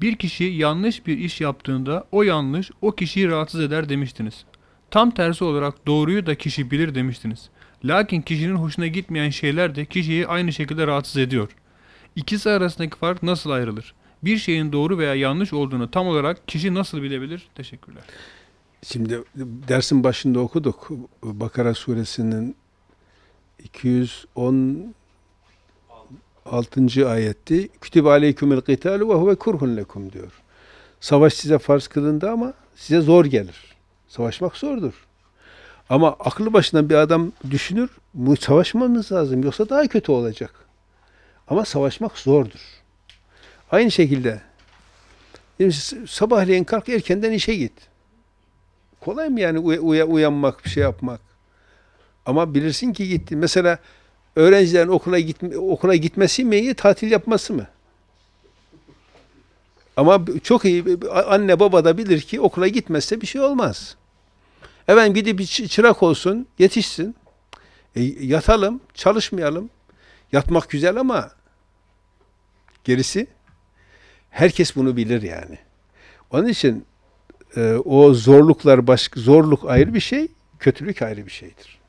Bir kişi yanlış bir iş yaptığında o yanlış o kişiyi rahatsız eder demiştiniz. Tam tersi olarak doğruyu da kişi bilir demiştiniz. Lakin kişinin hoşuna gitmeyen şeyler de kişiyi aynı şekilde rahatsız ediyor. İkisi arasındaki fark nasıl ayrılır? Bir şeyin doğru veya yanlış olduğunu tam olarak kişi nasıl bilebilir? Teşekkürler. Şimdi dersin başında okuduk. Bakara suresinin 210 6. ayetti. Kütüb aleykümül kitalu ve huve kurhun lekum diyor. Savaş size farz kılındı ama size zor gelir. Savaşmak zordur. Ama aklı başından bir adam düşünür, savaşmamız lazım yoksa daha kötü olacak. Ama savaşmak zordur. Aynı şekilde sabahleyin kalk erkenden işe git. Kolay mı yani uy- uy- uyanmak, bir şey yapmak? Ama bilirsin ki gitti. Mesela öğrencilerin okula gitme, okula gitmesi mi iyi, tatil yapması mı? Ama çok iyi anne baba da bilir ki okula gitmezse bir şey olmaz. Efendim gidip bir çırak olsun, yetişsin. E, yatalım, çalışmayalım. Yatmak güzel ama gerisi herkes bunu bilir yani. Onun için e, o zorluklar başka zorluk ayrı bir şey, kötülük ayrı bir şeydir.